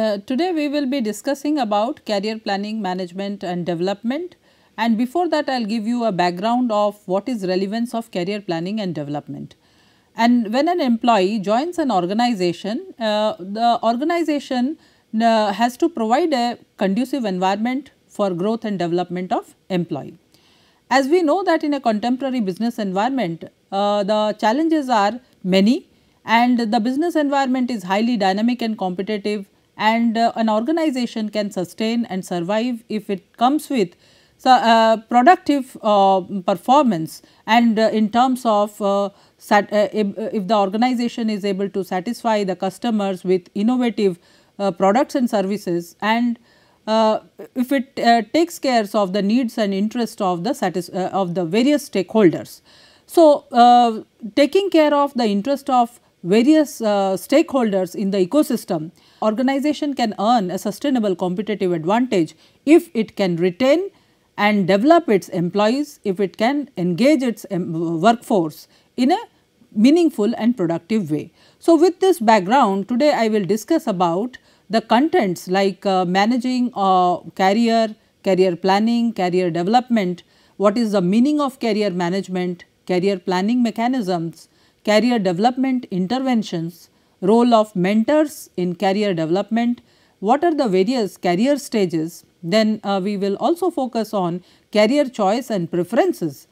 uh, today we will be discussing about career planning, management and development. And before that, I'll give you a background of what is relevance of career planning and development. And when an employee joins an organization, uh, the organization uh, has to provide a conducive environment for growth and development of employee. As we know that in a contemporary business environment, uh, the challenges are many and the business environment is highly dynamic and competitive and uh, an organization can sustain and survive if it comes with so, uh, productive uh, performance and uh, in terms of uh, uh, uh, if the organization is able to satisfy the customers with innovative products and services and if it takes care of the needs and interest of the of the various stakeholders. So, taking care of the interest of various stakeholders in the ecosystem organization can earn a sustainable competitive advantage if it can retain and develop its employees, if it can engage its workforce in a meaningful and productive way. So, with this background today I will discuss about the contents like uh, managing uh, career, career planning, career development, what is the meaning of career management, career planning mechanisms, career development interventions, role of mentors in career development, what are the various career stages, then uh, we will also focus on career choice and preferences.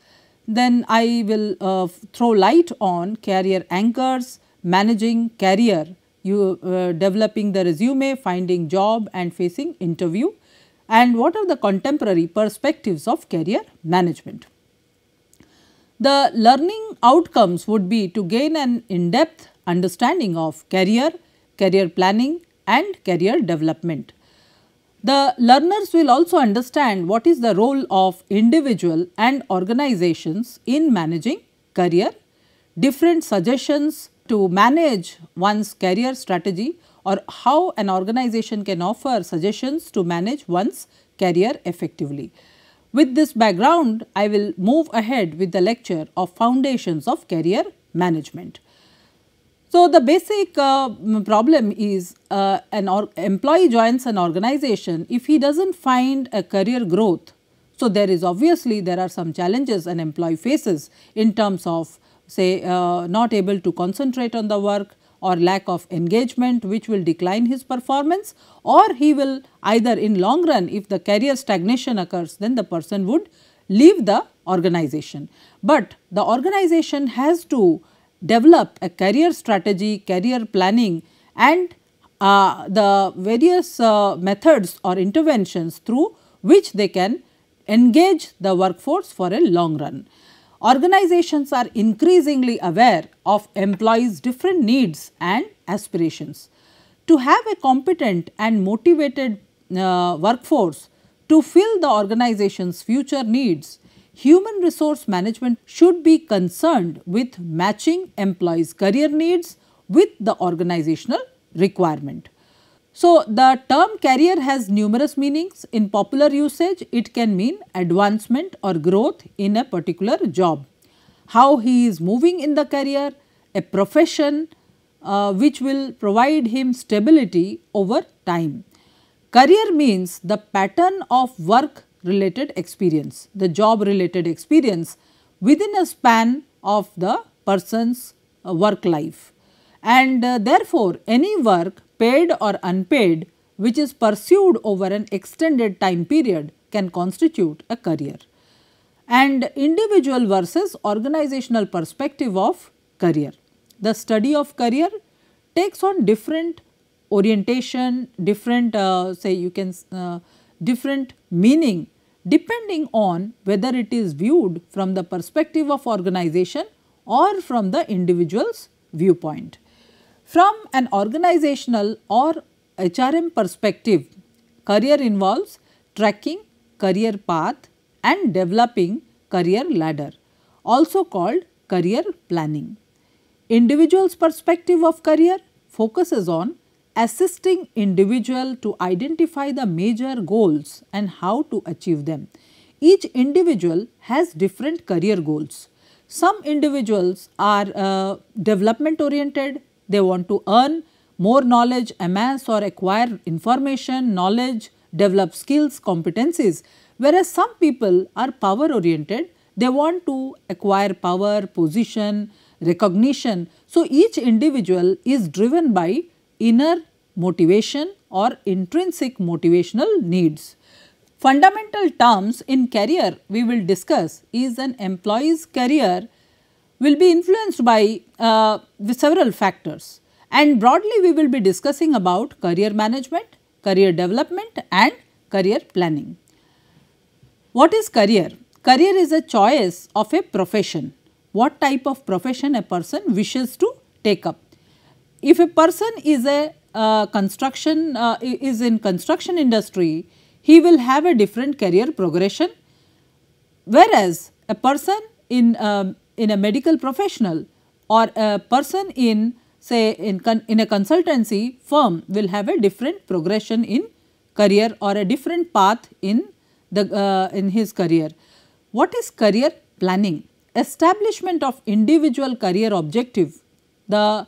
Then I will uh, throw light on career anchors, managing career, you uh, developing the resume, finding job and facing interview and what are the contemporary perspectives of career management. The learning outcomes would be to gain an in-depth understanding of career, career planning and career development. The learners will also understand what is the role of individual and organizations in managing career, different suggestions to manage one's career strategy or how an organization can offer suggestions to manage one's career effectively. With this background, I will move ahead with the lecture of Foundations of Career Management. So, the basic uh, problem is uh, an employee joins an organization if he does not find a career growth. So, there is obviously there are some challenges an employee faces in terms of say uh, not able to concentrate on the work or lack of engagement which will decline his performance or he will either in long run if the career stagnation occurs then the person would leave the organization. But the organization has to develop a career strategy, career planning and uh, the various uh, methods or interventions through which they can engage the workforce for a long run. Organizations are increasingly aware of employees' different needs and aspirations. To have a competent and motivated uh, workforce to fill the organization's future needs, human resource management should be concerned with matching employees' career needs with the organizational requirement. So, the term career has numerous meanings. In popular usage, it can mean advancement or growth in a particular job, how he is moving in the career, a profession uh, which will provide him stability over time. Career means the pattern of work related experience, the job related experience within a span of the person's uh, work life. And uh, therefore, any work paid or unpaid which is pursued over an extended time period can constitute a career. And individual versus organizational perspective of career. The study of career takes on different orientation, different uh, say you can uh, different meaning depending on whether it is viewed from the perspective of organization or from the individual's viewpoint. From an organizational or HRM perspective, career involves tracking career path and developing career ladder, also called career planning. Individual's perspective of career focuses on assisting individual to identify the major goals and how to achieve them. Each individual has different career goals. Some individuals are uh, development oriented, they want to earn more knowledge, amass or acquire information, knowledge, develop skills, competencies. Whereas some people are power oriented, they want to acquire power, position, recognition. So, each individual is driven by inner motivation or intrinsic motivational needs. Fundamental terms in career we will discuss is an employee's career will be influenced by uh, several factors and broadly we will be discussing about career management, career development and career planning. What is career? Career is a choice of a profession, what type of profession a person wishes to take up if a person is a uh, construction uh, is in construction industry, he will have a different career progression. Whereas a person in um, in a medical professional or a person in say in in a consultancy firm will have a different progression in career or a different path in the uh, in his career. What is career planning? Establishment of individual career objective. The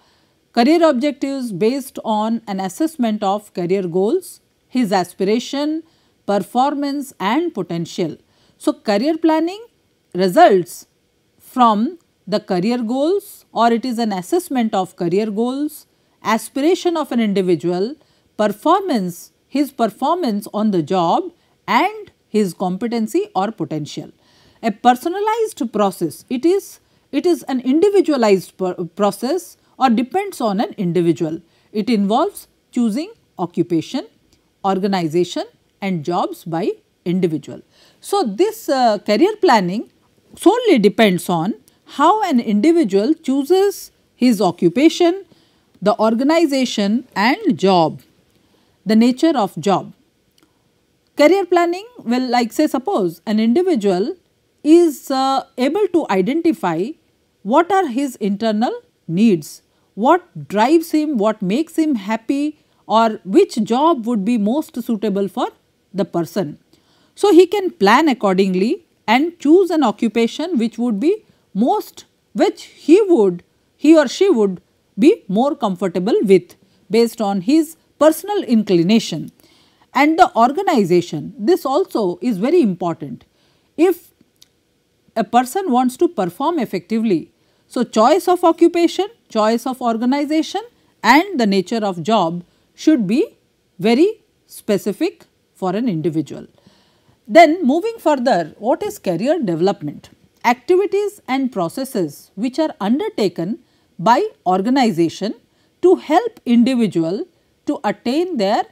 Career objectives based on an assessment of career goals, his aspiration, performance and potential. So, career planning results from the career goals or it is an assessment of career goals, aspiration of an individual, performance, his performance on the job and his competency or potential. A personalized process, it is, it is an individualized process or depends on an individual. It involves choosing occupation, organization and jobs by individual. So, this uh, career planning solely depends on how an individual chooses his occupation, the organization and job, the nature of job. Career planning will like say suppose an individual is uh, able to identify what are his internal needs what drives him, what makes him happy or which job would be most suitable for the person. So, he can plan accordingly and choose an occupation which would be most which he would he or she would be more comfortable with based on his personal inclination. And the organization this also is very important. If a person wants to perform effectively, so, choice of occupation, choice of organization and the nature of job should be very specific for an individual. Then moving further, what is career development? Activities and processes which are undertaken by organization to help individual to attain their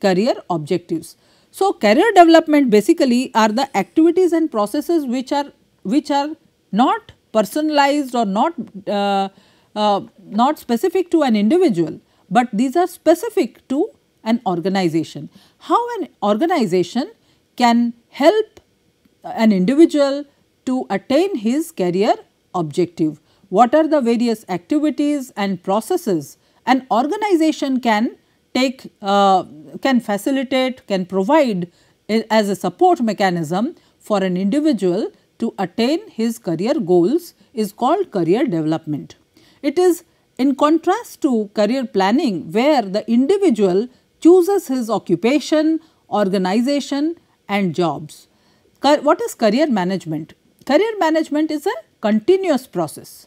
career objectives. So, career development basically are the activities and processes which are which are not personalized or not, uh, uh, not specific to an individual, but these are specific to an organization. How an organization can help an individual to attain his career objective. What are the various activities and processes an organization can take, uh, can facilitate, can provide eh, as a support mechanism for an individual to attain his career goals is called career development. It is in contrast to career planning where the individual chooses his occupation, organization and jobs. What is career management? Career management is a continuous process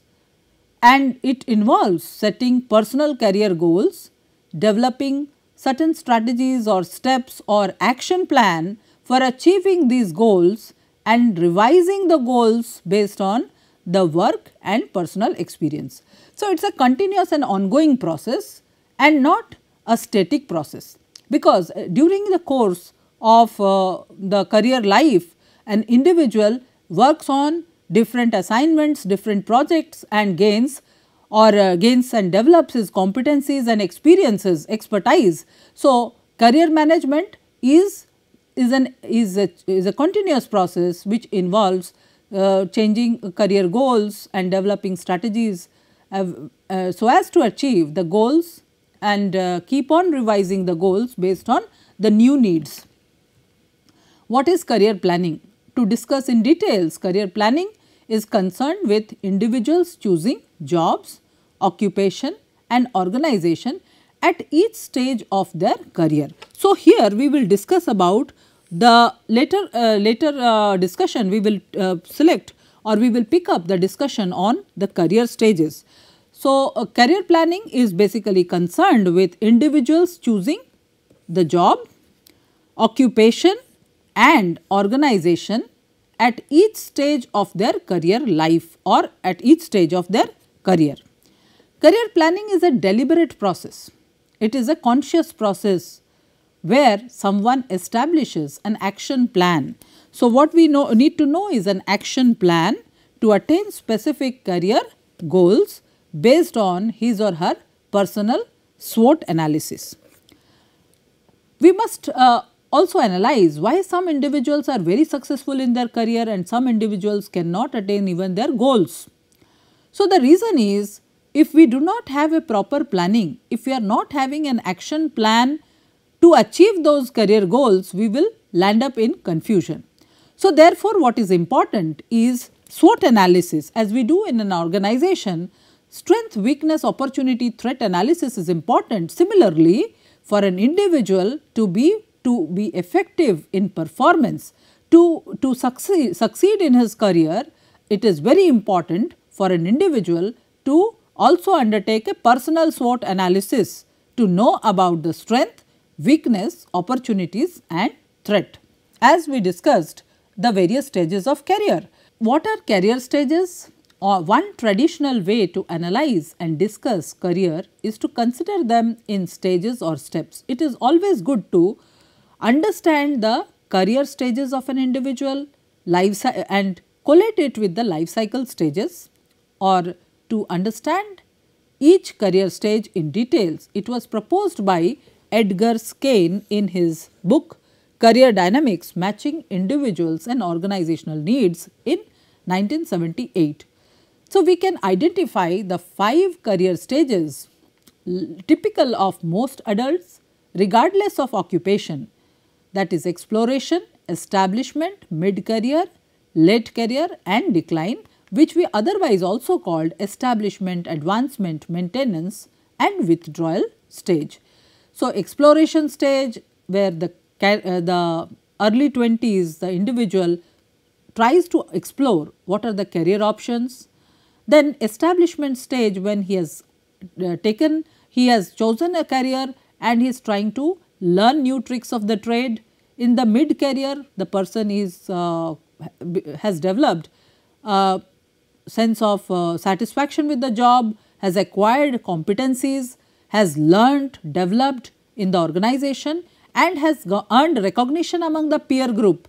and it involves setting personal career goals, developing certain strategies or steps or action plan for achieving these goals and revising the goals based on the work and personal experience. So, it is a continuous and ongoing process and not a static process because uh, during the course of uh, the career life an individual works on different assignments, different projects and gains or uh, gains and develops his competencies and experiences, expertise. So, career management is is an is a, is a continuous process which involves uh, changing career goals and developing strategies uh, uh, so as to achieve the goals and uh, keep on revising the goals based on the new needs. What is career planning? To discuss in details, career planning is concerned with individuals choosing jobs, occupation and organization at each stage of their career. So, here we will discuss about the later, uh, later uh, discussion we will uh, select or we will pick up the discussion on the career stages. So, uh, career planning is basically concerned with individuals choosing the job, occupation and organization at each stage of their career life or at each stage of their career. Career planning is a deliberate process it is a conscious process where someone establishes an action plan. So, what we know, need to know is an action plan to attain specific career goals based on his or her personal SWOT analysis. We must uh, also analyze why some individuals are very successful in their career and some individuals cannot attain even their goals. So, the reason is if we do not have a proper planning, if we are not having an action plan to achieve those career goals, we will land up in confusion. So, therefore, what is important is SWOT analysis as we do in an organization, strength, weakness, opportunity, threat analysis is important. Similarly, for an individual to be to be effective in performance, to, to succeed, succeed in his career, it is very important for an individual to also undertake a personal SWOT analysis to know about the strength, weakness, opportunities and threat. As we discussed the various stages of career. What are career stages? Or uh, one traditional way to analyze and discuss career is to consider them in stages or steps. It is always good to understand the career stages of an individual life and collate it with the life cycle stages or to understand each career stage in details. It was proposed by Edgar Skene in his book Career Dynamics Matching Individuals and Organizational Needs in 1978. So, we can identify the five career stages typical of most adults regardless of occupation that is exploration, establishment, mid-career, late career and decline which we otherwise also called establishment, advancement, maintenance and withdrawal stage. So, exploration stage where the, uh, the early 20s the individual tries to explore what are the career options. Then establishment stage when he has uh, taken, he has chosen a career and he is trying to learn new tricks of the trade. In the mid career the person is uh, has developed uh, sense of uh, satisfaction with the job, has acquired competencies, has learnt, developed in the organization and has earned recognition among the peer group.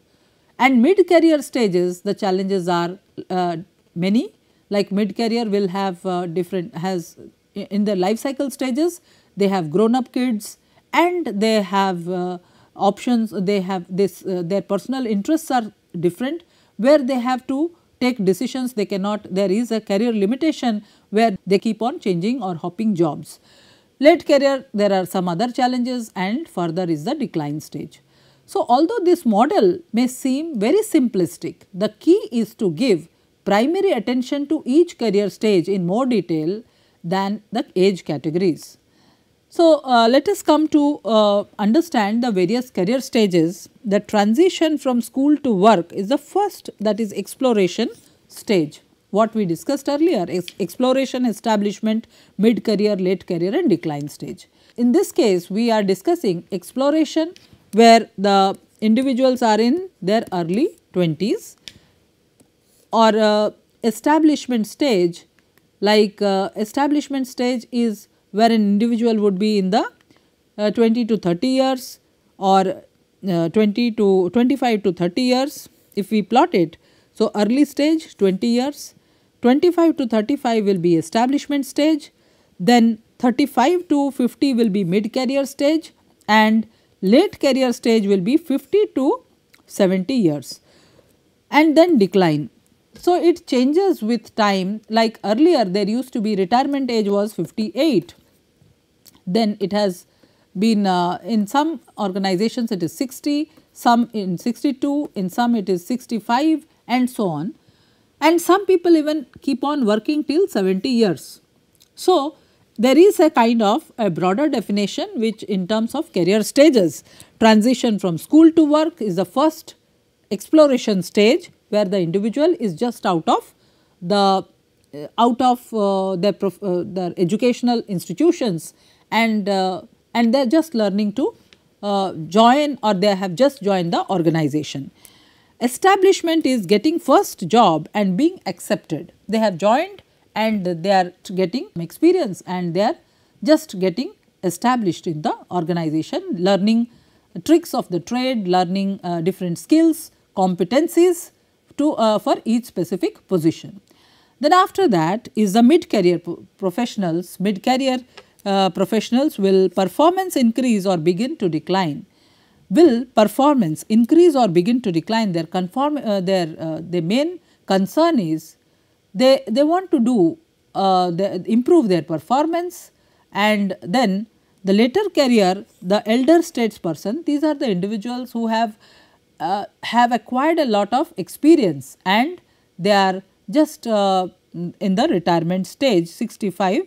And mid-career stages, the challenges are uh, many, like mid-career will have uh, different, has in their life cycle stages, they have grown-up kids and they have uh, options, they have this, uh, their personal interests are different where they have to take decisions they cannot there is a career limitation where they keep on changing or hopping jobs. Late career there are some other challenges and further is the decline stage. So, although this model may seem very simplistic, the key is to give primary attention to each career stage in more detail than the age categories. So, uh, let us come to uh, understand the various career stages. The transition from school to work is the first that is exploration stage. What we discussed earlier is exploration, establishment, mid-career, late career and decline stage. In this case, we are discussing exploration where the individuals are in their early 20s or uh, establishment stage like uh, establishment stage is where an individual would be in the uh, 20 to 30 years or uh, 20 to 25 to 30 years if we plot it. So, early stage 20 years, 25 to 35 will be establishment stage, then 35 to 50 will be mid career stage and late career stage will be 50 to 70 years and then decline. So, it changes with time like earlier there used to be retirement age was 58 then it has been uh, in some organizations it is 60, some in 62, in some it is 65 and so on. And some people even keep on working till 70 years. So, there is a kind of a broader definition which in terms of career stages, transition from school to work is the first exploration stage where the individual is just out of the uh, out of uh, their, prof, uh, their educational institutions and uh, and they are just learning to uh, join or they have just joined the organization. Establishment is getting first job and being accepted. They have joined and they are getting experience and they are just getting established in the organization, learning tricks of the trade, learning uh, different skills, competencies to uh, for each specific position. Then after that is the mid-career professionals, mid-career uh, professionals will performance increase or begin to decline? Will performance increase or begin to decline? Their conform uh, their uh, main concern is they they want to do uh, improve their performance and then the later career the elder statesperson person these are the individuals who have uh, have acquired a lot of experience and they are just uh, in the retirement stage 65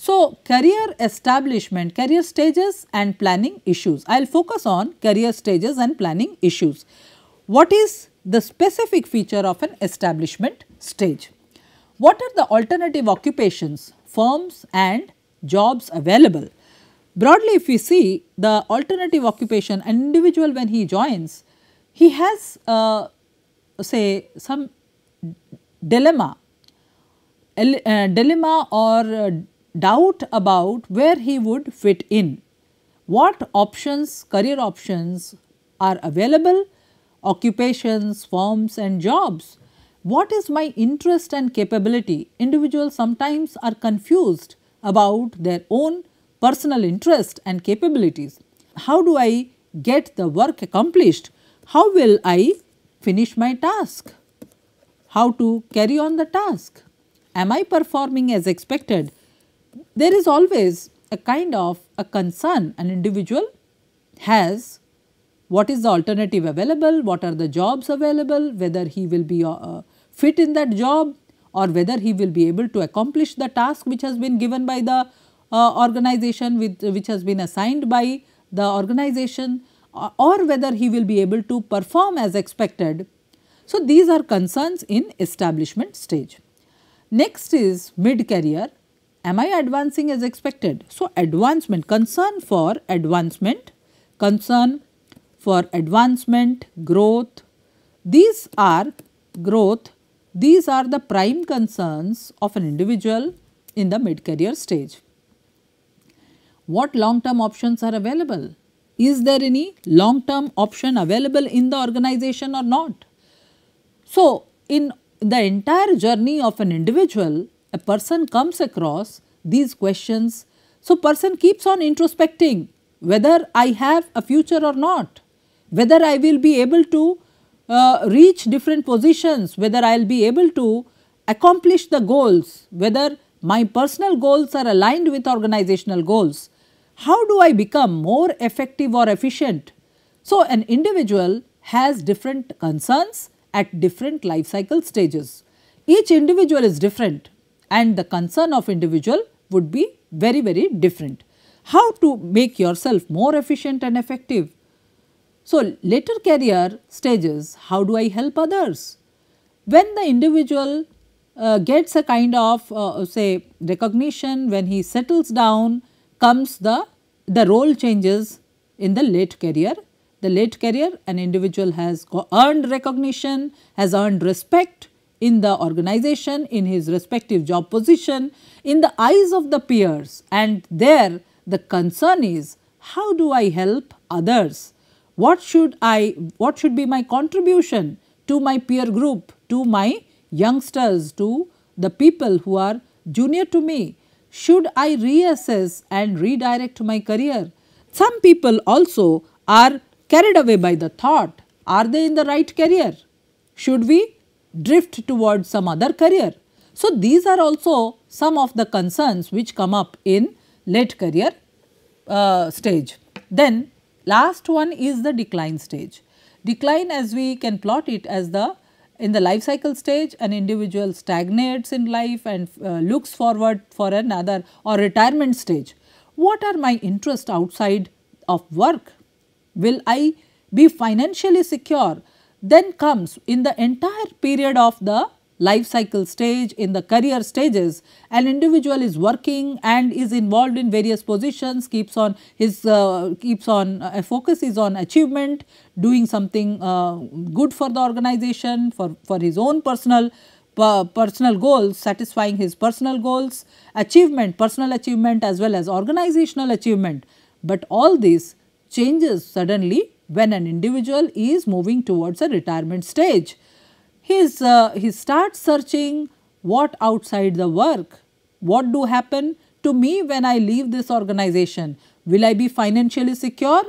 so, career establishment, career stages and planning issues. I will focus on career stages and planning issues. What is the specific feature of an establishment stage? What are the alternative occupations, firms and jobs available? Broadly, if we see the alternative occupation, an individual when he joins, he has uh, say some dilemma, uh, dilemma or uh, doubt about where he would fit in, what options, career options are available, occupations, forms and jobs, what is my interest and capability. Individuals sometimes are confused about their own personal interest and capabilities. How do I get the work accomplished? How will I finish my task? How to carry on the task? Am I performing as expected? there is always a kind of a concern an individual has what is the alternative available, what are the jobs available, whether he will be uh, fit in that job or whether he will be able to accomplish the task which has been given by the uh, organization with, which has been assigned by the organization or, uh, or whether he will be able to perform as expected. So, these are concerns in establishment stage. Next is mid-career am I advancing as expected? So, advancement, concern for advancement, concern for advancement, growth, these are growth, these are the prime concerns of an individual in the mid-career stage. What long-term options are available? Is there any long-term option available in the organization or not? So, in the entire journey of an individual, a person comes across these questions, so person keeps on introspecting whether I have a future or not, whether I will be able to uh, reach different positions, whether I will be able to accomplish the goals, whether my personal goals are aligned with organizational goals. How do I become more effective or efficient? So, an individual has different concerns at different life cycle stages. Each individual is different and the concern of individual would be very, very different. How to make yourself more efficient and effective? So, later career stages, how do I help others? When the individual uh, gets a kind of uh, say recognition, when he settles down comes the, the role changes in the late career. The late career an individual has earned recognition, has earned respect in the organization, in his respective job position, in the eyes of the peers and there the concern is how do I help others? What should I, what should be my contribution to my peer group, to my youngsters, to the people who are junior to me? Should I reassess and redirect my career? Some people also are carried away by the thought, are they in the right career? Should we drift towards some other career. So, these are also some of the concerns which come up in late career uh, stage. Then last one is the decline stage. Decline as we can plot it as the in the life cycle stage an individual stagnates in life and uh, looks forward for another or retirement stage. What are my interests outside of work? Will I be financially secure? then comes in the entire period of the life cycle stage, in the career stages, an individual is working and is involved in various positions, keeps on his, uh, keeps on, uh, focus is on achievement, doing something uh, good for the organization, for, for his own personal, uh, personal goals, satisfying his personal goals, achievement, personal achievement as well as organizational achievement. But all this changes suddenly when an individual is moving towards a retirement stage. His, uh, he starts searching what outside the work, what do happen to me when I leave this organization, will I be financially secure,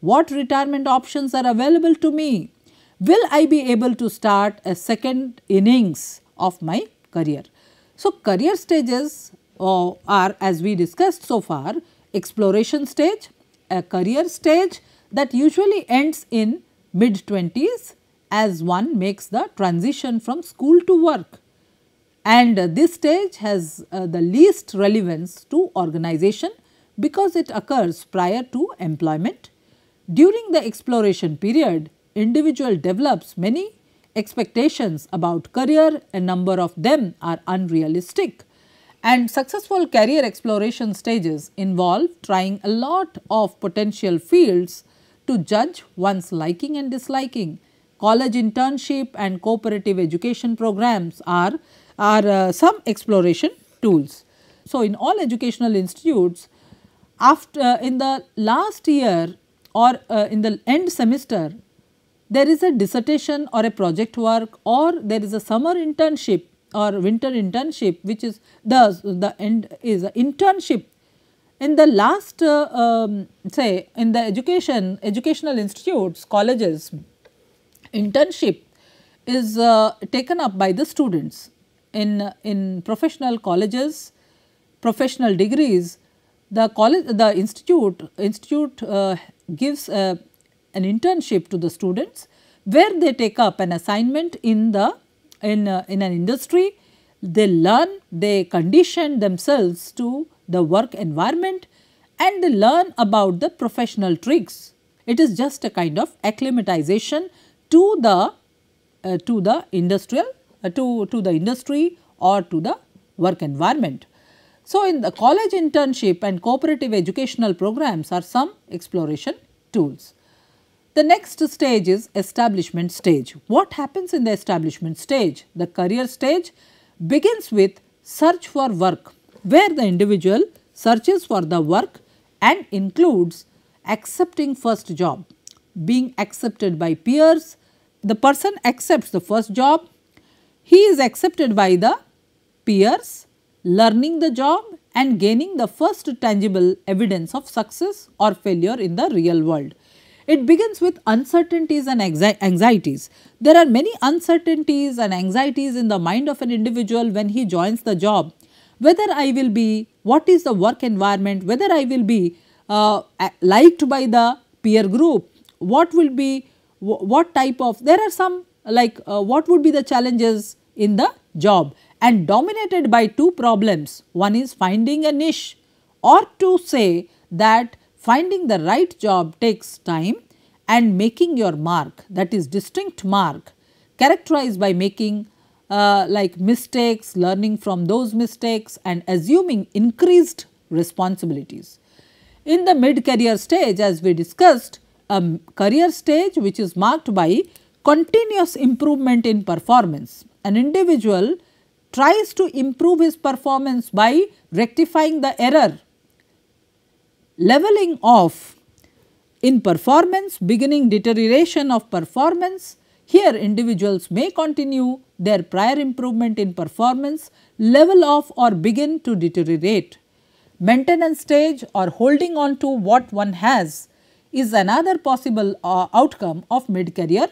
what retirement options are available to me, will I be able to start a second innings of my career. So, career stages uh, are as we discussed so far exploration stage, a career stage that usually ends in mid 20s as one makes the transition from school to work and this stage has uh, the least relevance to organization because it occurs prior to employment. During the exploration period, individual develops many expectations about career, a number of them are unrealistic. And successful career exploration stages involve trying a lot of potential fields to judge one's liking and disliking. College internship and cooperative education programs are, are uh, some exploration tools. So, in all educational institutes, after uh, in the last year or uh, in the end semester, there is a dissertation or a project work or there is a summer internship or winter internship which is the, the end is internship in the last uh, um, say in the education educational institutes colleges internship is uh, taken up by the students in in professional colleges professional degrees the college the institute institute uh, gives uh, an internship to the students where they take up an assignment in the in uh, in an industry they learn they condition themselves to the work environment, and learn about the professional tricks. It is just a kind of acclimatization to the uh, to the industrial uh, to to the industry or to the work environment. So, in the college internship and cooperative educational programs are some exploration tools. The next stage is establishment stage. What happens in the establishment stage? The career stage begins with search for work where the individual searches for the work and includes accepting first job, being accepted by peers, the person accepts the first job, he is accepted by the peers, learning the job and gaining the first tangible evidence of success or failure in the real world. It begins with uncertainties and anxi anxieties. There are many uncertainties and anxieties in the mind of an individual when he joins the job whether I will be, what is the work environment, whether I will be uh, liked by the peer group, what will be, what type of, there are some like uh, what would be the challenges in the job and dominated by two problems. One is finding a niche or to say that finding the right job takes time and making your mark that is distinct mark characterized by making uh, like mistakes, learning from those mistakes and assuming increased responsibilities. In the mid-career stage as we discussed, a career stage which is marked by continuous improvement in performance. An individual tries to improve his performance by rectifying the error, leveling off in performance, beginning deterioration of performance, here individuals may continue their prior improvement in performance, level off or begin to deteriorate. Maintenance stage or holding on to what one has is another possible uh, outcome of mid-career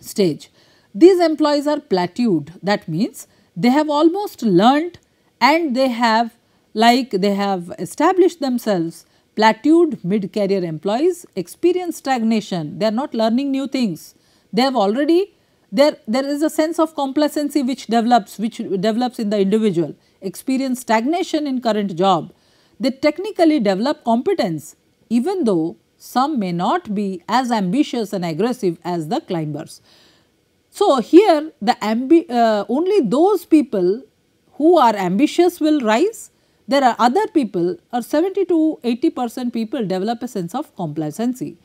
stage. These employees are plateaued that means they have almost learned and they have like they have established themselves plateaued mid-career employees experience stagnation they are not learning new things they have already, there, there is a sense of complacency which develops, which develops in the individual, experience stagnation in current job. They technically develop competence even though some may not be as ambitious and aggressive as the climbers. So, here the uh, only those people who are ambitious will rise. There are other people or 70 to 80 percent people develop a sense of complacency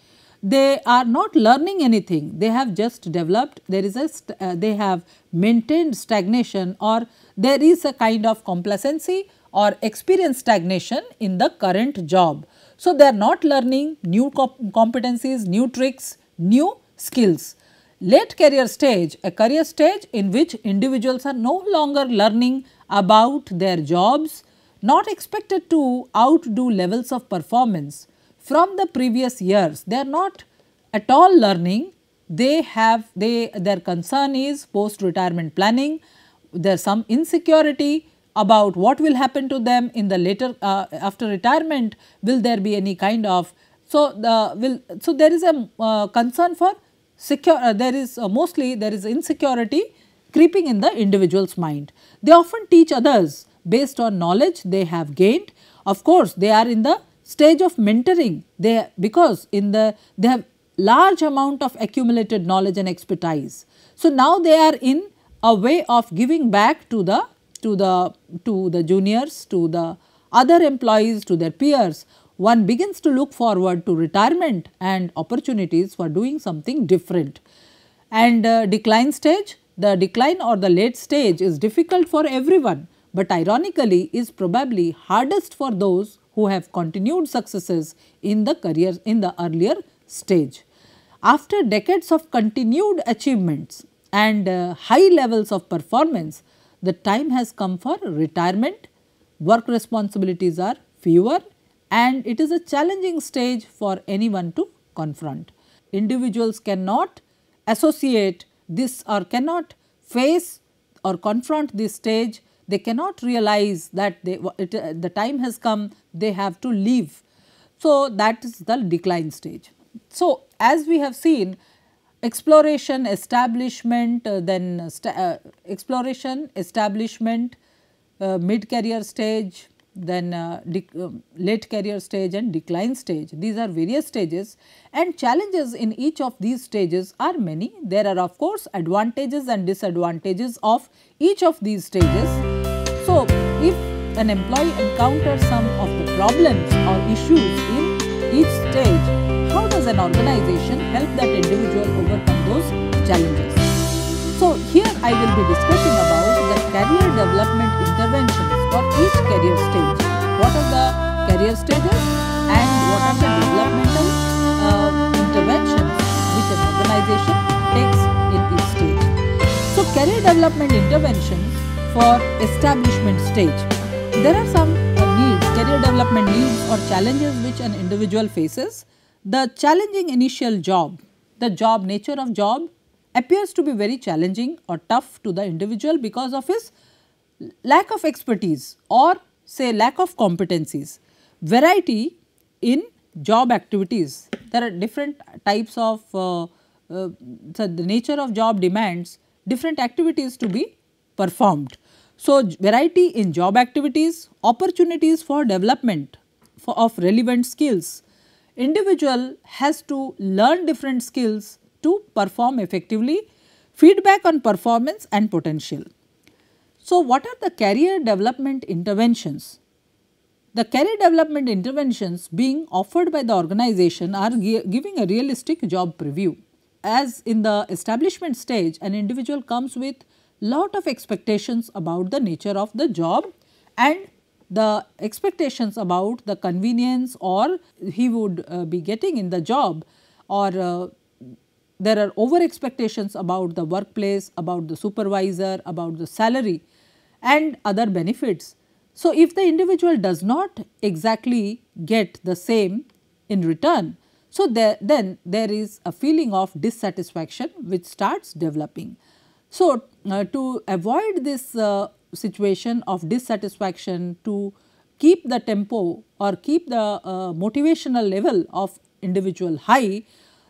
they are not learning anything. They have just developed, there is a, uh, they have maintained stagnation or there is a kind of complacency or experience stagnation in the current job. So, they are not learning new comp competencies, new tricks, new skills. Late career stage, a career stage in which individuals are no longer learning about their jobs, not expected to outdo levels of performance from the previous years. They are not at all learning. They have they their concern is post retirement planning. There's some insecurity about what will happen to them in the later uh, after retirement. Will there be any kind of so the will so there is a uh, concern for secure. Uh, there is uh, mostly there is insecurity creeping in the individual's mind. They often teach others based on knowledge they have gained. Of course, they are in the stage of mentoring they because in the they have large amount of accumulated knowledge and expertise. So, now they are in a way of giving back to the to the to the juniors to the other employees to their peers one begins to look forward to retirement and opportunities for doing something different. And uh, decline stage, the decline or the late stage is difficult for everyone, but ironically is probably hardest for those who have continued successes in the career in the earlier stage. After decades of continued achievements and uh, high levels of performance, the time has come for retirement, work responsibilities are fewer and it is a challenging stage for anyone to confront. Individuals cannot associate this or cannot face or confront this stage they cannot realize that they, it, uh, the time has come, they have to leave. So, that is the decline stage. So, as we have seen exploration, establishment, uh, then uh, uh exploration, establishment, uh, mid career stage, then uh, um, late career stage and decline stage. These are various stages and challenges in each of these stages are many. There are of course advantages and disadvantages of each of these stages. If an employee encounters some of the problems or issues in each stage, how does an organization help that individual overcome those challenges? So here I will be discussing about the career development interventions for each career stage. What are the career stages and what are the developmental uh, interventions which an organization takes in each stage. So career development interventions for establishment stage. There are some uh, needs, career development needs or challenges which an individual faces. The challenging initial job, the job nature of job appears to be very challenging or tough to the individual because of his lack of expertise or say lack of competencies. Variety in job activities, there are different types of uh, uh, so the nature of job demands different activities to be performed. So, variety in job activities, opportunities for development for of relevant skills. Individual has to learn different skills to perform effectively, feedback on performance and potential. So, what are the career development interventions? The career development interventions being offered by the organization are giving a realistic job preview. As in the establishment stage, an individual comes with lot of expectations about the nature of the job and the expectations about the convenience or he would uh, be getting in the job or uh, there are over expectations about the workplace, about the supervisor, about the salary and other benefits. So, if the individual does not exactly get the same in return, so there, then there is a feeling of dissatisfaction which starts developing. So, uh, to avoid this uh, situation of dissatisfaction to keep the tempo or keep the uh, motivational level of individual high,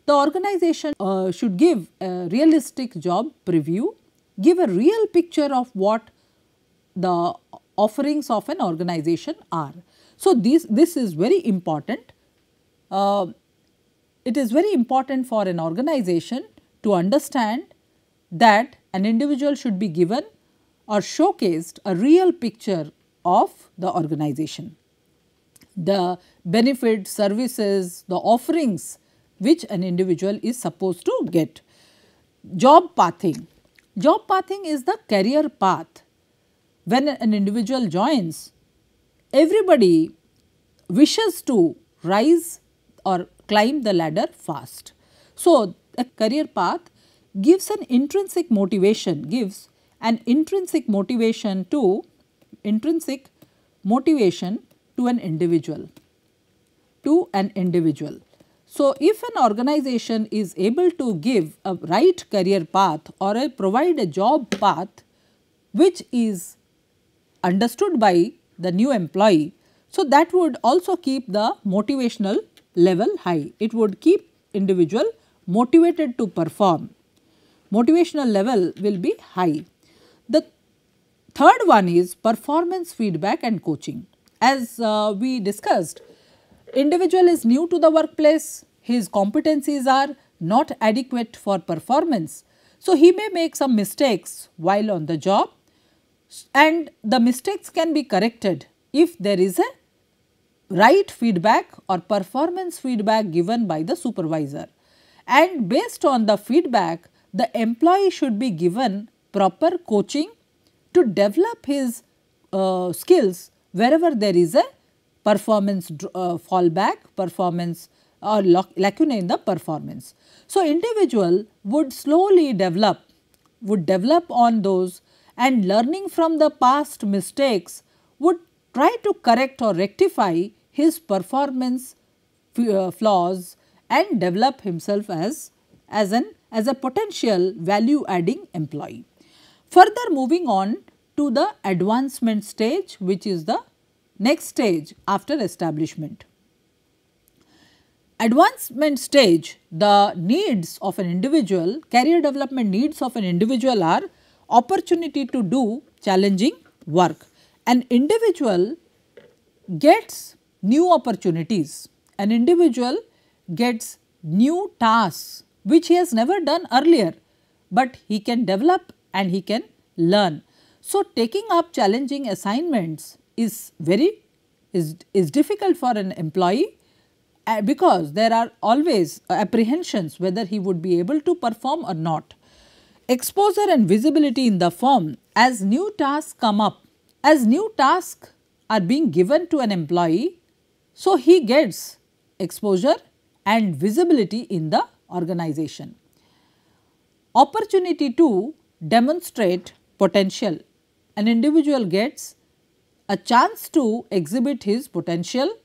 the organization uh, should give a realistic job preview, give a real picture of what the offerings of an organization are. So, this this is very important. Uh, it is very important for an organization to understand that an individual should be given or showcased a real picture of the organization. The benefits, services, the offerings which an individual is supposed to get. Job pathing. Job pathing is the career path. When an individual joins, everybody wishes to rise or climb the ladder fast. So, a career path gives an intrinsic motivation, gives an intrinsic motivation to intrinsic motivation to an individual, to an individual. So, if an organization is able to give a right career path or a provide a job path which is understood by the new employee, so that would also keep the motivational level high. It would keep individual motivated to perform motivational level will be high. The third one is performance feedback and coaching. As uh, we discussed, individual is new to the workplace, his competencies are not adequate for performance. So, he may make some mistakes while on the job and the mistakes can be corrected if there is a right feedback or performance feedback given by the supervisor. And based on the feedback, the employee should be given proper coaching to develop his uh, skills wherever there is a performance uh, fallback, performance or lacuna in the performance. So, individual would slowly develop, would develop on those and learning from the past mistakes would try to correct or rectify his performance uh, flaws and develop himself as, as an as a potential value adding employee. Further moving on to the advancement stage which is the next stage after establishment. Advancement stage the needs of an individual career development needs of an individual are opportunity to do challenging work. An individual gets new opportunities, an individual gets new tasks which he has never done earlier, but he can develop and he can learn. So, taking up challenging assignments is very is, is difficult for an employee uh, because there are always apprehensions whether he would be able to perform or not. Exposure and visibility in the firm as new tasks come up, as new tasks are being given to an employee, so he gets exposure and visibility in the organization. Opportunity to demonstrate potential. An individual gets a chance to exhibit his potential.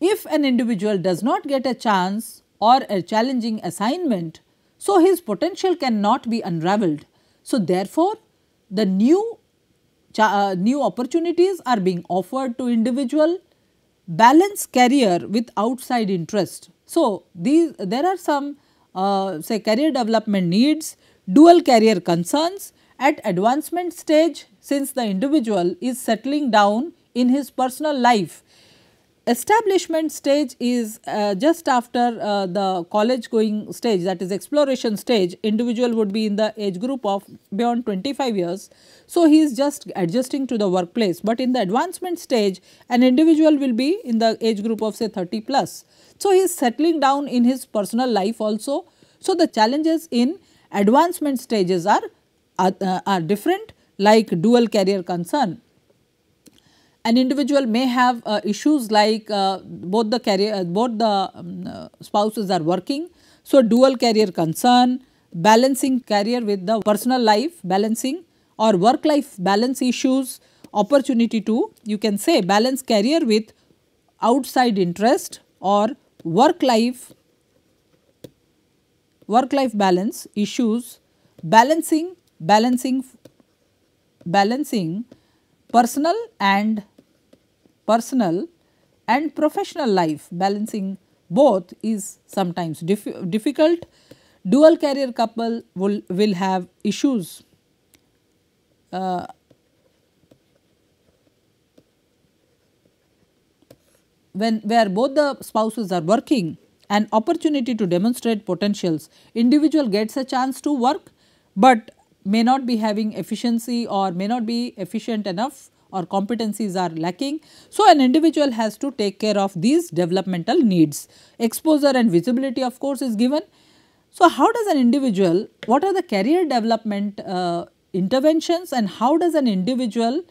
If an individual does not get a chance or a challenging assignment, so his potential cannot be unraveled. So, therefore, the new, uh, new opportunities are being offered to individual, balance career with outside interest so, these there are some uh, say career development needs, dual career concerns at advancement stage since the individual is settling down in his personal life establishment stage is uh, just after uh, the college going stage that is exploration stage individual would be in the age group of beyond 25 years so he is just adjusting to the workplace but in the advancement stage an individual will be in the age group of say 30 plus so he is settling down in his personal life also so the challenges in advancement stages are are, uh, uh, are different like dual career concern an individual may have uh, issues like uh, both the carrier, uh, both the um, uh, spouses are working. So, dual career concern, balancing career with the personal life balancing or work life balance issues, opportunity to you can say balance career with outside interest or work life work life balance issues balancing balancing balancing personal and personal and professional life balancing both is sometimes dif difficult. Dual career couple will, will have issues. Uh, when where both the spouses are working an opportunity to demonstrate potentials individual gets a chance to work but may not be having efficiency or may not be efficient enough or competencies are lacking. So, an individual has to take care of these developmental needs. Exposure and visibility of course is given. So, how does an individual, what are the career development uh, interventions and how does an individual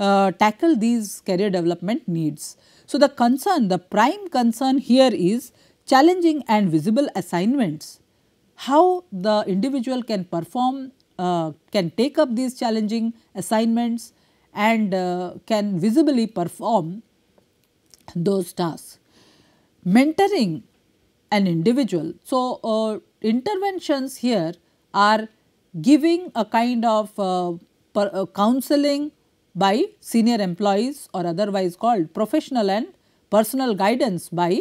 uh, tackle these career development needs? So, the concern, the prime concern here is challenging and visible assignments. How the individual can perform, uh, can take up these challenging assignments, and uh, can visibly perform those tasks. Mentoring an individual. So, uh, interventions here are giving a kind of uh, per, uh, counseling by senior employees or otherwise called professional and personal guidance by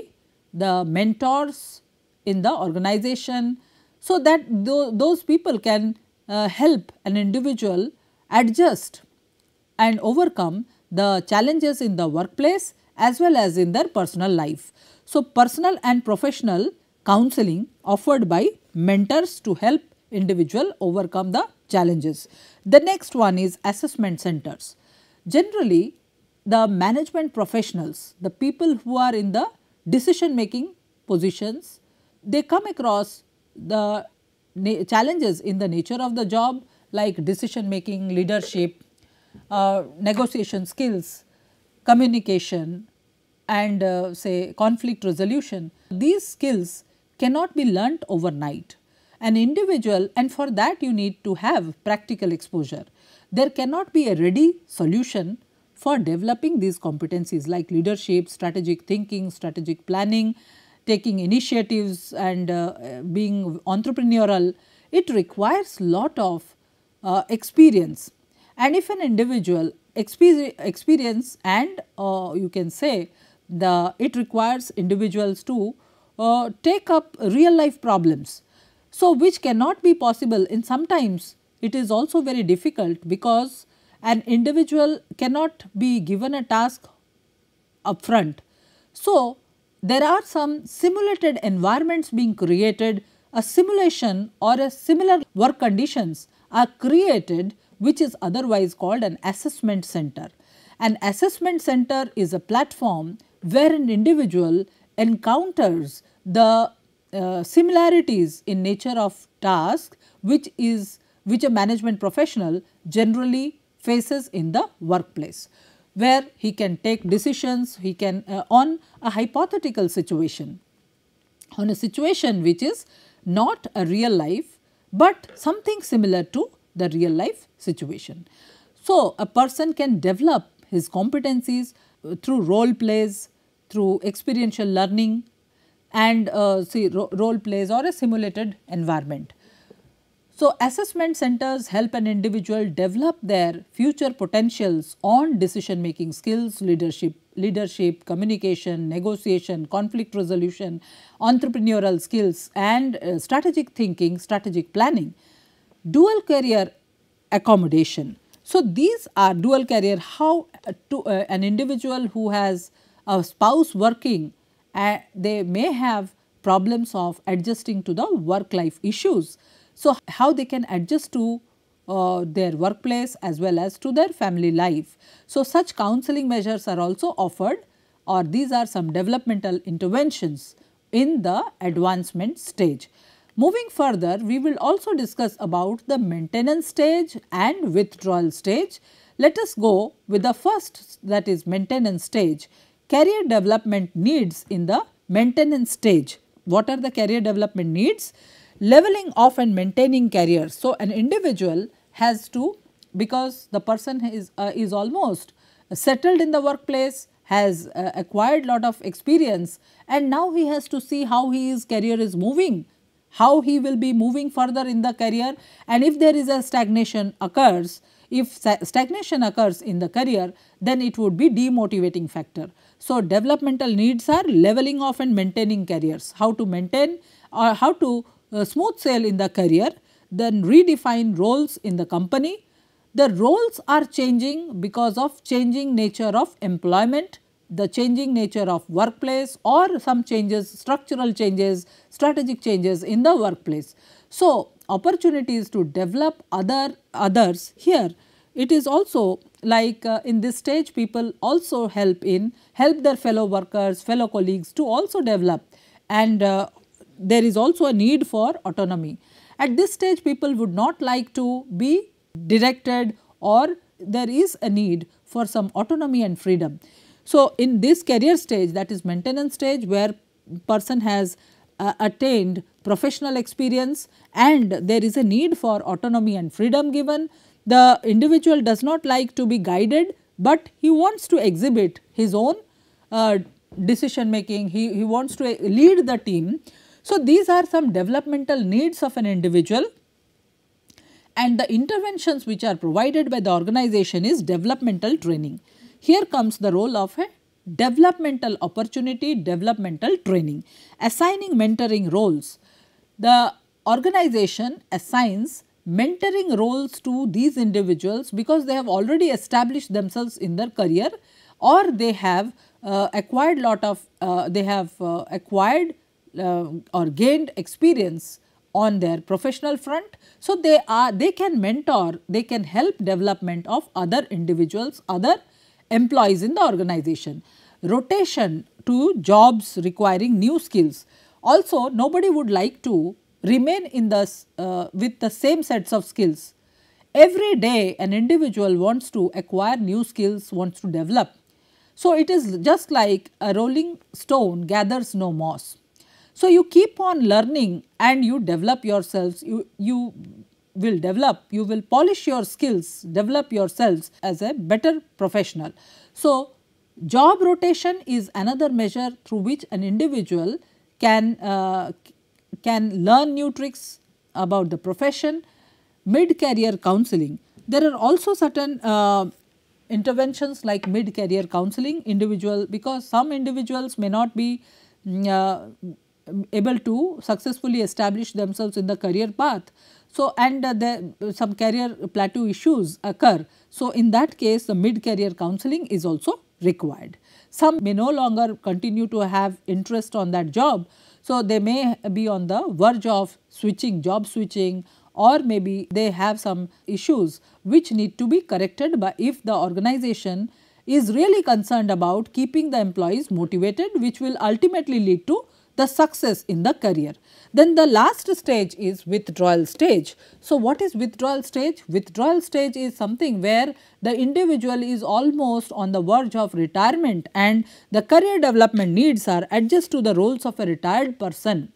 the mentors in the organization. So, that th those people can uh, help an individual adjust and overcome the challenges in the workplace as well as in their personal life. So, personal and professional counseling offered by mentors to help individual overcome the challenges. The next one is assessment centers. Generally, the management professionals, the people who are in the decision making positions, they come across the challenges in the nature of the job like decision making, leadership, uh, negotiation skills, communication and uh, say conflict resolution. These skills cannot be learnt overnight. An individual and for that you need to have practical exposure. There cannot be a ready solution for developing these competencies like leadership, strategic thinking, strategic planning, taking initiatives and uh, being entrepreneurial. It requires lot of uh, experience and if an individual experience and uh, you can say the it requires individuals to uh, take up real life problems. So, which cannot be possible in sometimes it is also very difficult because an individual cannot be given a task upfront. So, there are some simulated environments being created, a simulation or a similar work conditions are created which is otherwise called an assessment center. An assessment center is a platform where an individual encounters the uh, similarities in nature of task which is which a management professional generally faces in the workplace where he can take decisions he can uh, on a hypothetical situation on a situation which is not a real life but something similar to the real life situation. So, a person can develop his competencies uh, through role plays, through experiential learning and uh, see ro role plays or a simulated environment. So, assessment centers help an individual develop their future potentials on decision making skills, leadership, leadership, communication, negotiation, conflict resolution, entrepreneurial skills and uh, strategic thinking, strategic planning dual carrier accommodation. So, these are dual carrier how to uh, an individual who has a spouse working uh, they may have problems of adjusting to the work life issues. So, how they can adjust to uh, their workplace as well as to their family life. So, such counseling measures are also offered or these are some developmental interventions in the advancement stage. Moving further, we will also discuss about the maintenance stage and withdrawal stage. Let us go with the first that is maintenance stage. Career development needs in the maintenance stage. What are the career development needs? Leveling off and maintaining career. So, an individual has to because the person is, uh, is almost settled in the workplace, has uh, acquired lot of experience and now he has to see how his career is moving how he will be moving further in the career and if there is a stagnation occurs, if stagnation occurs in the career, then it would be demotivating factor. So, developmental needs are leveling off and maintaining careers, how to maintain or how to uh, smooth sail in the career, then redefine roles in the company. The roles are changing because of changing nature of employment the changing nature of workplace or some changes, structural changes, strategic changes in the workplace. So, opportunities to develop other others here it is also like uh, in this stage people also help in help their fellow workers fellow colleagues to also develop and uh, there is also a need for autonomy at this stage people would not like to be directed or there is a need for some autonomy and freedom so, in this career stage that is maintenance stage where person has uh, attained professional experience and there is a need for autonomy and freedom given, the individual does not like to be guided, but he wants to exhibit his own uh, decision making, he, he wants to uh, lead the team. So, these are some developmental needs of an individual and the interventions which are provided by the organization is developmental training. Here comes the role of a developmental opportunity, developmental training. Assigning mentoring roles. The organization assigns mentoring roles to these individuals because they have already established themselves in their career or they have uh, acquired lot of uh, they have uh, acquired uh, or gained experience on their professional front so they are they can mentor they can help development of other individuals other employees in the organization. Rotation to jobs requiring new skills. Also, nobody would like to remain in the, uh, with the same sets of skills. Every day an individual wants to acquire new skills, wants to develop. So, it is just like a rolling stone gathers no moss. So, you keep on learning and you develop yourselves, you, you will develop, you will polish your skills, develop yourselves as a better professional. So, job rotation is another measure through which an individual can, uh, can learn new tricks about the profession, mid-career counseling. There are also certain uh, interventions like mid-career counseling individual because some individuals may not be mm, uh, able to successfully establish themselves in the career path. So, and uh, the, some carrier plateau issues occur. So, in that case the mid career counseling is also required. Some may no longer continue to have interest on that job. So, they may be on the verge of switching, job switching or maybe they have some issues which need to be corrected by if the organization is really concerned about keeping the employees motivated which will ultimately lead to the success in the career. Then the last stage is withdrawal stage. So, what is withdrawal stage? Withdrawal stage is something where the individual is almost on the verge of retirement and the career development needs are adjust to the roles of a retired person.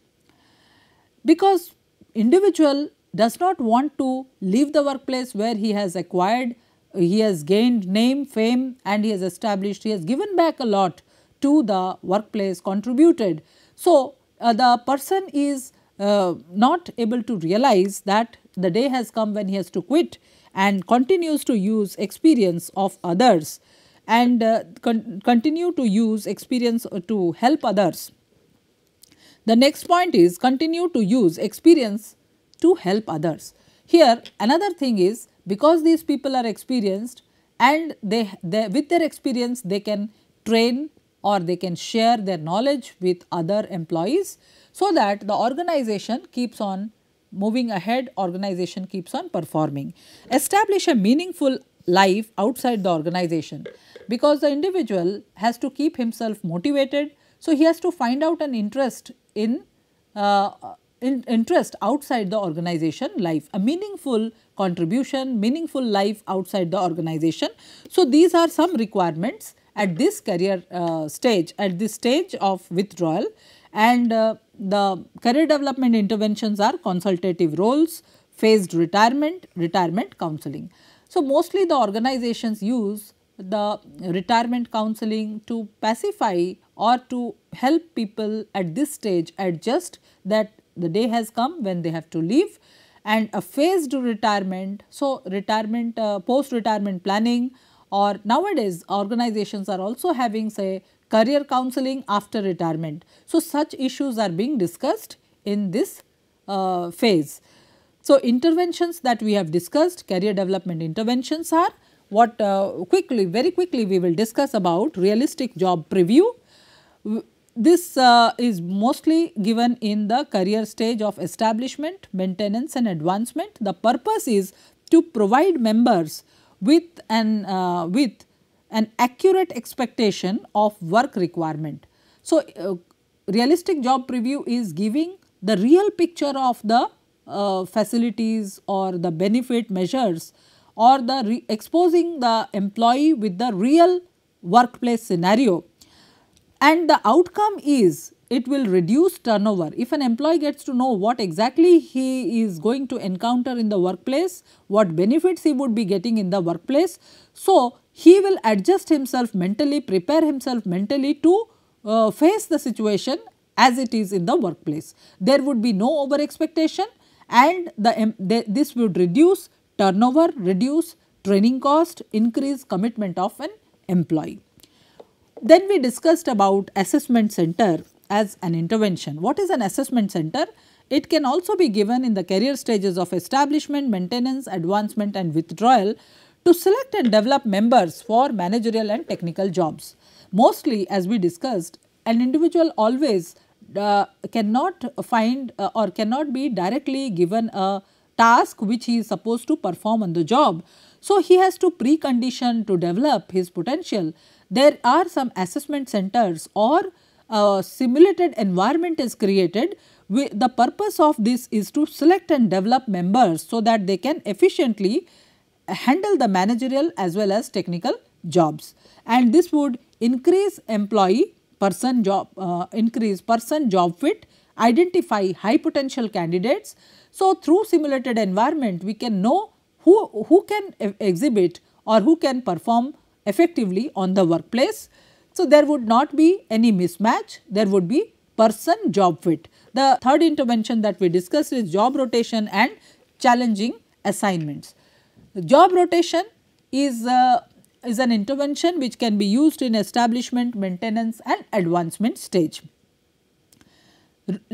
Because individual does not want to leave the workplace where he has acquired, he has gained name, fame and he has established, he has given back a lot to the workplace contributed. So, uh, the person is uh, not able to realize that the day has come when he has to quit and continues to use experience of others and uh, con continue to use experience to help others. The next point is continue to use experience to help others. Here another thing is because these people are experienced and they, they with their experience they can train or they can share their knowledge with other employees so that the organization keeps on moving ahead, organization keeps on performing. Establish a meaningful life outside the organization because the individual has to keep himself motivated. So, he has to find out an interest in, uh, in interest outside the organization life, a meaningful contribution, meaningful life outside the organization. So, these are some requirements at this career uh, stage, at this stage of withdrawal and uh, the career development interventions are consultative roles, phased retirement, retirement counseling. So, mostly the organizations use the retirement counseling to pacify or to help people at this stage adjust that the day has come when they have to leave and a phased retirement. So, retirement uh, post retirement planning or nowadays organizations are also having say career counseling after retirement. So, such issues are being discussed in this uh, phase. So, interventions that we have discussed career development interventions are what uh, quickly very quickly we will discuss about realistic job preview. This uh, is mostly given in the career stage of establishment, maintenance and advancement. The purpose is to provide members with an uh, with an accurate expectation of work requirement. So, uh, realistic job preview is giving the real picture of the uh, facilities or the benefit measures or the exposing the employee with the real workplace scenario and the outcome is it will reduce turnover. If an employee gets to know what exactly he is going to encounter in the workplace, what benefits he would be getting in the workplace, so he will adjust himself mentally, prepare himself mentally to uh, face the situation as it is in the workplace. There would be no over expectation and the, um, this would reduce turnover, reduce training cost, increase commitment of an employee. Then we discussed about assessment center as an intervention. What is an assessment center? It can also be given in the career stages of establishment, maintenance, advancement and withdrawal to select and develop members for managerial and technical jobs. Mostly as we discussed, an individual always uh, cannot find uh, or cannot be directly given a task which he is supposed to perform on the job. So, he has to precondition to develop his potential. There are some assessment centers or a simulated environment is created, we, the purpose of this is to select and develop members so that they can efficiently handle the managerial as well as technical jobs. And this would increase employee person job, uh, increase person job fit, identify high potential candidates. So, through simulated environment, we can know who, who can exhibit or who can perform effectively on the workplace. So, there would not be any mismatch, there would be person job fit. The third intervention that we discussed is job rotation and challenging assignments. Job rotation is, uh, is an intervention which can be used in establishment, maintenance and advancement stage.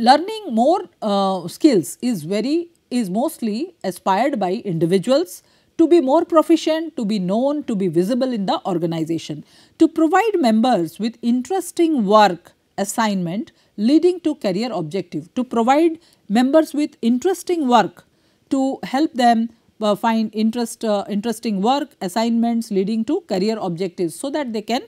learning more uh, skills is very is mostly aspired by individuals to be more proficient, to be known, to be visible in the organization, to provide members with interesting work assignment leading to career objective, to provide members with interesting work to help them uh, find interest, uh, interesting work assignments leading to career objectives so that they can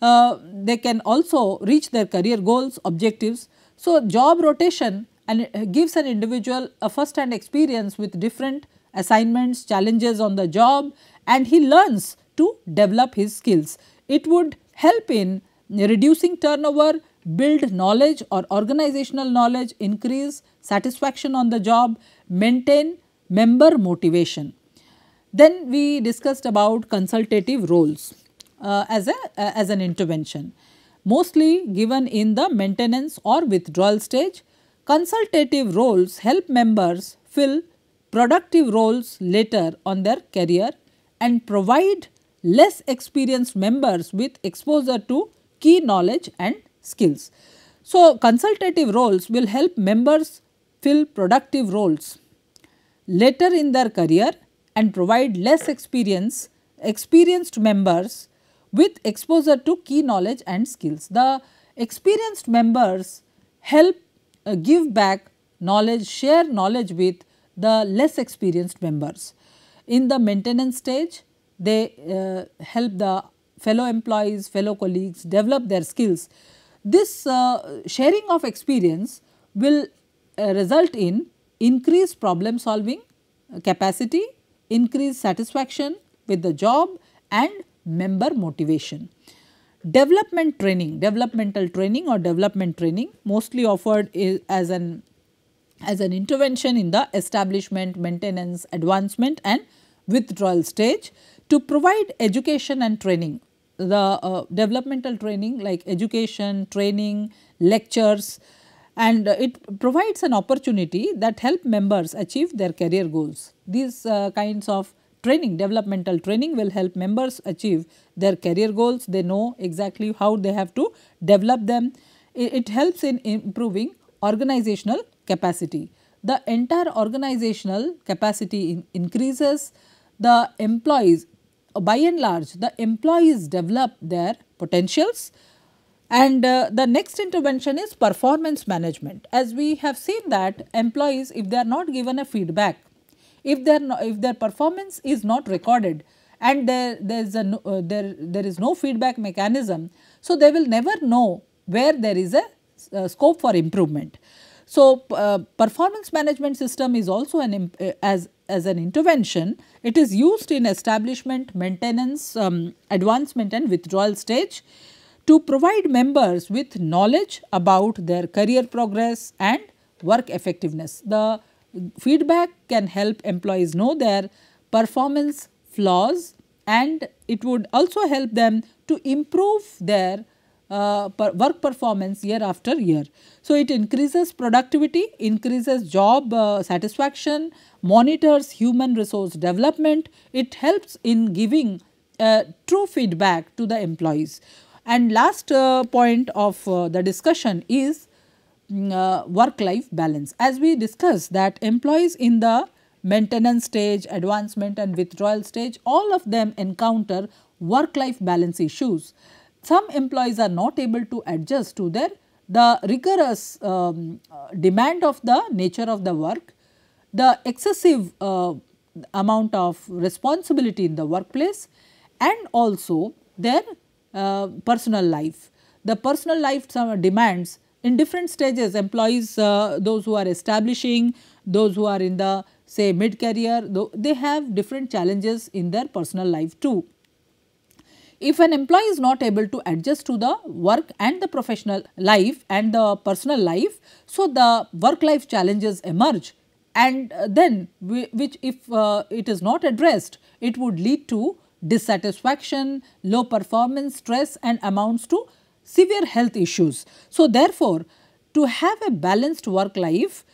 uh, they can also reach their career goals objectives. So, job rotation and uh, gives an individual a first hand experience with different assignments, challenges on the job and he learns to develop his skills. It would help in reducing turnover, build knowledge or organizational knowledge, increase satisfaction on the job, maintain member motivation. Then we discussed about consultative roles uh, as, a, uh, as an intervention, mostly given in the maintenance or withdrawal stage. Consultative roles help members fill productive roles later on their career and provide less experienced members with exposure to key knowledge and skills. So, consultative roles will help members fill productive roles later in their career and provide less experience experienced members with exposure to key knowledge and skills. The experienced members help uh, give back knowledge, share knowledge with the less experienced members. In the maintenance stage, they uh, help the fellow employees, fellow colleagues develop their skills. This uh, sharing of experience will uh, result in increased problem solving uh, capacity, increased satisfaction with the job and member motivation. Development training, developmental training or development training mostly offered as an as an intervention in the establishment, maintenance, advancement and withdrawal stage to provide education and training. The uh, developmental training like education, training, lectures and uh, it provides an opportunity that help members achieve their career goals. These uh, kinds of training, developmental training will help members achieve their career goals. They know exactly how they have to develop them. It, it helps in improving organizational capacity. The entire organizational capacity in increases, the employees by and large the employees develop their potentials and uh, the next intervention is performance management as we have seen that employees if they are not given a feedback if their if their performance is not recorded and there there is a no, uh, there there is no feedback mechanism so they will never know where there is a uh, scope for improvement so, uh, performance management system is also an uh, as as an intervention. It is used in establishment, maintenance, um, advancement and withdrawal stage to provide members with knowledge about their career progress and work effectiveness. The feedback can help employees know their performance flaws and it would also help them to improve their uh, per work performance year after year. So, it increases productivity, increases job uh, satisfaction, monitors human resource development. It helps in giving uh, true feedback to the employees. And last uh, point of uh, the discussion is mm, work-life balance. As we discussed that employees in the maintenance stage, advancement and withdrawal stage, all of them encounter work-life balance issues some employees are not able to adjust to their the rigorous um, demand of the nature of the work, the excessive uh, amount of responsibility in the workplace and also their uh, personal life. The personal life demands in different stages employees, uh, those who are establishing, those who are in the say mid career, they have different challenges in their personal life too. If an employee is not able to adjust to the work and the professional life and the personal life, so the work-life challenges emerge and uh, then we, which if uh, it is not addressed, it would lead to dissatisfaction, low performance, stress and amounts to severe health issues. So, therefore, to have a balanced work life,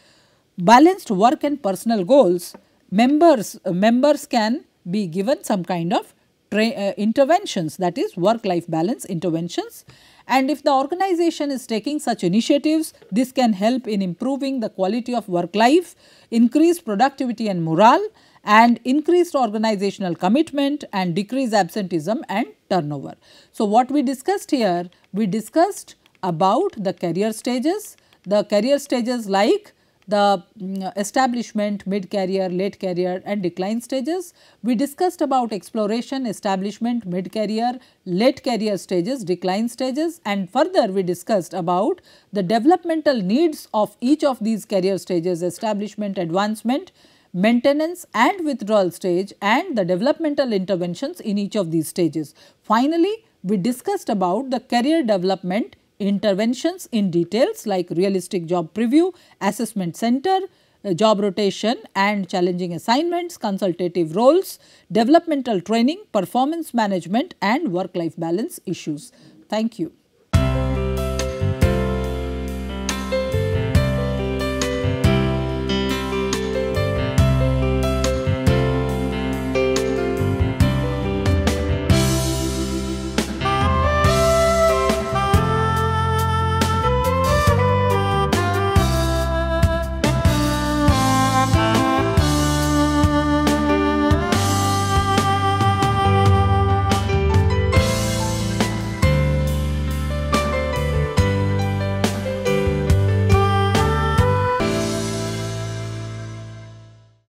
balanced work and personal goals, members, members can be given some kind of uh, interventions that is work life balance interventions and if the organization is taking such initiatives this can help in improving the quality of work life increase productivity and morale and increased organizational commitment and decrease absenteeism and turnover so what we discussed here we discussed about the career stages the career stages like the mm, establishment, mid-career, late career and decline stages. We discussed about exploration, establishment, mid-career, late career stages, decline stages and further we discussed about the developmental needs of each of these career stages, establishment, advancement, maintenance and withdrawal stage and the developmental interventions in each of these stages. Finally, we discussed about the career development interventions in details like realistic job preview, assessment center, uh, job rotation and challenging assignments, consultative roles, developmental training, performance management and work-life balance issues. Thank you.